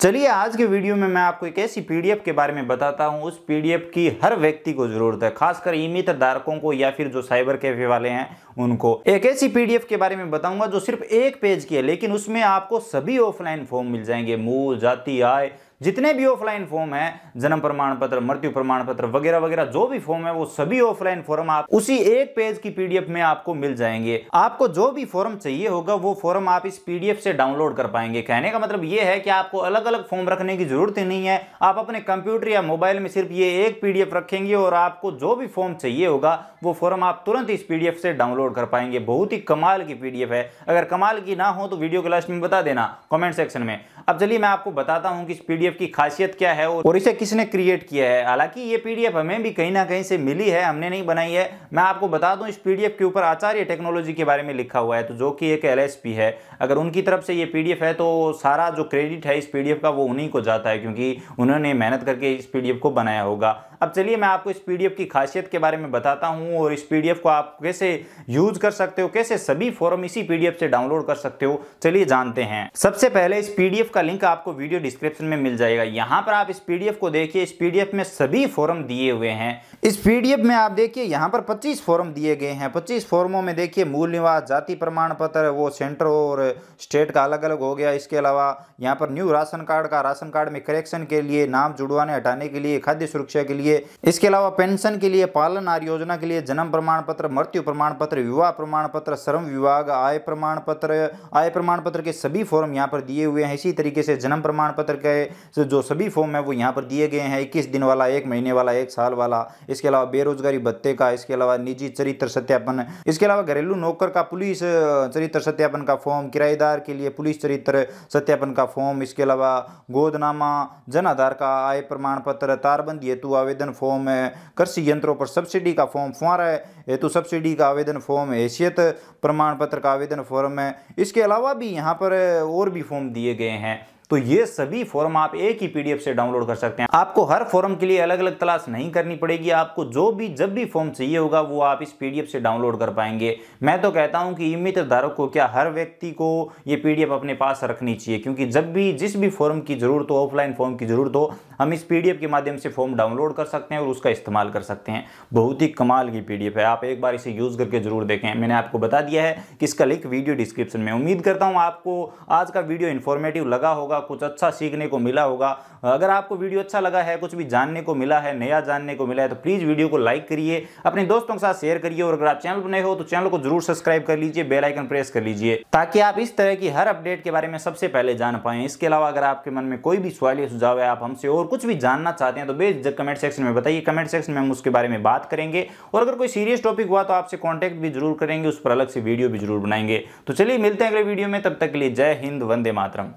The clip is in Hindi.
चलिए आज के वीडियो में मैं आपको एक ऐसी पीडीएफ के बारे में बताता हूँ उस पीडीएफ की हर व्यक्ति को जरूरत है खासकर ई मित्र धारकों को या फिर जो साइबर कैफे वाले हैं उनको एक ऐसी पीडीएफ के बारे में बताऊंगा जो सिर्फ एक पेज की है लेकिन उसमें आपको सभी ऑफलाइन फॉर्म मिल जाएंगे मूल जाति आय जितने भी ऑफलाइन फॉर्म है जन्म प्रमाण पत्र मृत्यु प्रमाण पत्र वगैरह वगैरह जो भी फॉर्म है वो सभी ऑफलाइन फॉर्म आप उसी एक पेज की पीडीएफ में आपको मिल जाएंगे आपको जो भी फॉर्म चाहिए होगा वो फॉर्म आप इस पीडीएफ से डाउनलोड कर पाएंगे कहने का मतलब ये है कि आपको अलग अलग फॉर्म रखने की जरूरत ही नहीं है आप अपने कंप्यूटर या मोबाइल में सिर्फ ये एक पीडीएफ रखेंगे और आपको जो भी फॉर्म चाहिए होगा वो फॉर्म आप तुरंत इस पीडीएफ से डाउनलोड कर पाएंगे बहुत ही कमाल की पीडीएफ है अगर कमाल की ना हो तो वीडियो के लास्ट में बता देना कॉमेंट सेक्शन में अब चलिए मैं आपको बताता हूँ कि इस पीडीएफ पीडीएफ की खासियत क्या है और इसे किसने क्रिएट किया है हालांकि ये पीडीएफ हमें भी कहीं ना कहीं से मिली है हमने नहीं बनाई है मैं आपको बता दूं इस पीडीएफ के ऊपर आचार्य टेक्नोलॉजी के बारे में लिखा हुआ है तो जो कि एक एल है अगर उनकी तरफ से ये पी है तो सारा जो क्रेडिट है इस पी का वो उन्हीं को जाता है क्योंकि उन्होंने मेहनत करके इस पी को बनाया होगा अब चलिए मैं आपको इस पीडीएफ की खासियत के बारे में बताता हूँ और इस पीडीएफ को आप कैसे यूज कर सकते हो कैसे सभी फॉर्म इसी पीडीएफ से डाउनलोड कर सकते हो चलिए जानते हैं सबसे पहले इस पीडीएफ का लिंक आपको वीडियो डिस्क्रिप्शन में मिल जाएगा यहाँ पर आप इस पीडीएफ को देखिए इस पीडीएफ में सभी फॉर्म दिए हुए हैं इस पीडीएफ में आप देखिए यहाँ पर पच्चीस फॉर्म दिए गए हैं पच्चीस फॉर्मों में देखिए मूल निवास जाति प्रमाण पत्र वो सेंटर और स्टेट का अलग अलग हो गया इसके अलावा यहाँ पर न्यू राशन कार्ड का राशन कार्ड में करेक्शन के लिए नाम जुड़वाने हटाने के लिए खाद्य सुरक्षा के लिए चाहिए इसके अलावा पेंशन के लिए पालन आर योजना के लिए जन्म प्रमाण पत्र मृत्यु प्रमाण पत्र विवाह प्रमाण पत्र श्रम विभाग आय प्रमाण पत्र आय प्रमाण पत्र के सभी फॉर्म यहाँ पर दिए हुए हैं इसी तरीके से जन्म प्रमाण पत्र के जो सभी फॉर्म है वो यहाँ पर दिए गए हैं इक्कीस दिन वाला एक महीने वाला एक साल वाला इसके अलावा बेरोजगारी भत्ते का इसके अलावा निजी चरित्र सत्यापन इसके अलावा घरेलू नौकर का पुलिस चरित्र सत्यापन का फॉर्म किराएदार के लिए पुलिस चरित्र सत्यापन का फॉर्म इसके अलावा गोदनामा जन आधार का आय प्रमाण पत्र तारबंदी हेतु आवेदन आवेदन फॉर्म है कृषि यंत्रों पर सब्सिडी का फॉर्म है हेतु सब्सिडी का आवेदन फॉर्म हैसियत प्रमाण पत्र का आवेदन फॉर्म है इसके अलावा भी यहाँ पर और भी फॉर्म दिए गए हैं तो ये सभी फॉर्म आप एक ही पीडीएफ से डाउनलोड कर सकते हैं आपको हर फॉर्म के लिए अलग अलग तलाश नहीं करनी पड़ेगी आपको जो भी जब भी फॉर्म चाहिए होगा वो आप इस पीडीएफ से डाउनलोड कर पाएंगे मैं तो कहता हूं कि ई मित्र धारक को क्या हर व्यक्ति को ये पीडीएफ अपने पास रखनी चाहिए क्योंकि जब भी जिस भी फॉर्म की जरूरत हो ऑफलाइन फॉर्म की जरूरत हो हम इस पीडीएफ के माध्यम से फॉर्म डाउनलोड कर सकते हैं और उसका इस्तेमाल कर सकते हैं बहुत ही कमाल की पीडीएफ है आप एक बार इसे यूज करके जरूर देखें मैंने आपको बता दिया है कि इसका लिंक वीडियो डिस्क्रिप्शन में उम्मीद करता हूं आपको आज का वीडियो इन्फॉर्मेटिव लगा होगा होगा कुछ अच्छा सीखने को मिला होगा अगर आपको वीडियो अच्छा लगा है कुछ भी जानने को मिला है नया जानने को मिला है तो प्लीज़ वीडियो को लाइक करिए अपने दोस्तों के साथ शेयर करिए और अगर आप चैनल पर नए हो तो चैनल को जरूर सब्सक्राइब कर लीजिए बेलाइकन प्रेस कर लीजिए ताकि आप इस तरह की हर अपडेट के बारे में सबसे पहले जान पाएँ इसके अलावा अगर आपके मन में कोई भी सवाल या सुझाव है आप हमसे और कुछ भी जानना चाहते हैं तो बेझक कमेंट सेक्शन में बताइए कमेंट सेक्शन में हम उसके बारे में बात करेंगे और अगर कोई सीरियस टॉपिक हुआ तो आपसे कॉन्टैक्ट भी जरूर करेंगे उस पर अलग से वीडियो भी जरूर बनाएंगे तो चलिए मिलते हैं अगले वीडियो में तब तक के लिए जय हिंद वंदे मातरम